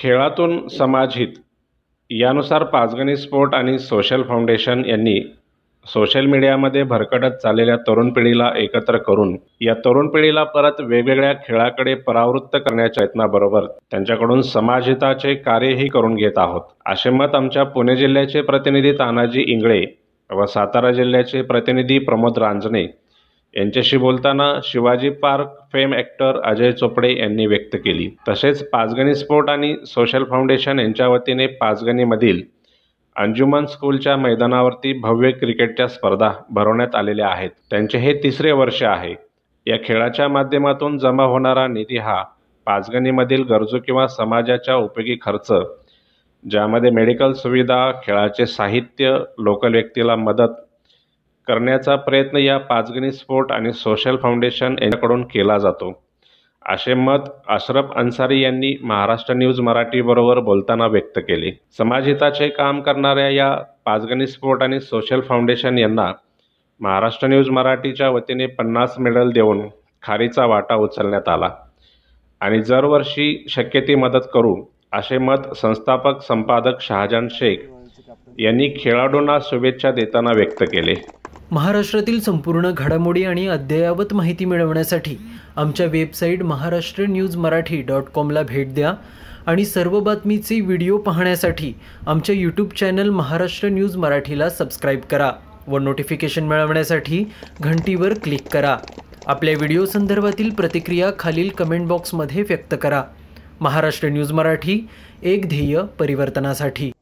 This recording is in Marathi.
खेळातून समाजहित यानुसार पाचगणी स्पोर्ट आणि सोशल फाउंडेशन यांनी सोशल मीडियामध्ये भरकटत चाललेल्या तरुण पिढीला एकत्र करून या तरुण पिढीला परत वेगवेगळ्या खेळाकडे परावृत्त करण्याच्या प्रयत्नाबरोबर त्यांच्याकडून समाजहिताचे कार्यही करून घेत आहोत असे मत आमच्या पुणे जिल्ह्याचे प्रतिनिधी तानाजी इंगळे व सातारा जिल्ह्याचे प्रतिनिधी प्रमोद रांजणे यांच्याशी बोलताना Shivaji park fame actor Ajay Chopde यांनी व्यक्त केली तसेच पाचगणी स्पोर्ट आणि सोशल फाउंडेशन यांच्या वतीने पाचगणीमधील अंजुमन स्कूलच्या मैदानावरती भव्य क्रिकेटच्या स्पर्धा भरवण्यात आलेल्या आहेत त्यांचे हे तिसरे वर्ष आहे या खेळाच्या माध्यमातून जमा होणारा निधी हा पाचगणीमधील गरजू किंवा समाजाच्या उपयोगी खर्च ज्यामध्ये मेडिकल सुविधा खेळाचे साहित्य लोकल व्यक्तीला मदत करण्याचा प्रयत्न या पाचगणी स्पोर्ट आणि सोशल फाउंडेशन यांच्याकडून केला जातो असे मत अशरफ अन्सारी यांनी महाराष्ट्र न्यूज मराठीबरोबर बोलताना व्यक्त केले समाजहिताचे काम करणाऱ्या या पाचगणी स्पोर्ट आणि सोशल फाउंडेशन यांना महाराष्ट्र न्यूज मराठीच्या वतीने पन्नास मेडल देऊन खारीचा वाटा उचलण्यात आला आणि दरवर्षी शक्य ती मदत करू असे मत संस्थापक संपादक शहाजान शेख यांनी खेळाडूंना शुभेच्छा देताना व्यक्त केले महाराष्ट्रातील संपूर्ण घडामोडी आणि अद्ययावत माहिती मिळवण्यासाठी आमच्या website Maharashtra news Marathi dot कॉमला भेट द्या आणि सर्व बातमीचे व्हिडिओ पाहण्यासाठी आमच्या यूट्यूब चॅनल महाराष्ट्र न्यूज मराठीला सबस्क्राईब करा व नोटिफिकेशन मिळवण्यासाठी घंटीवर क्लिक करा आपल्या व्हिडिओ संदर्भातील प्रतिक्रिया खालील कमेंट बॉक्समध्ये व्यक्त करा महाराष्ट्र न्यूज मराठी एक ध्येय परिवर्तनासाठी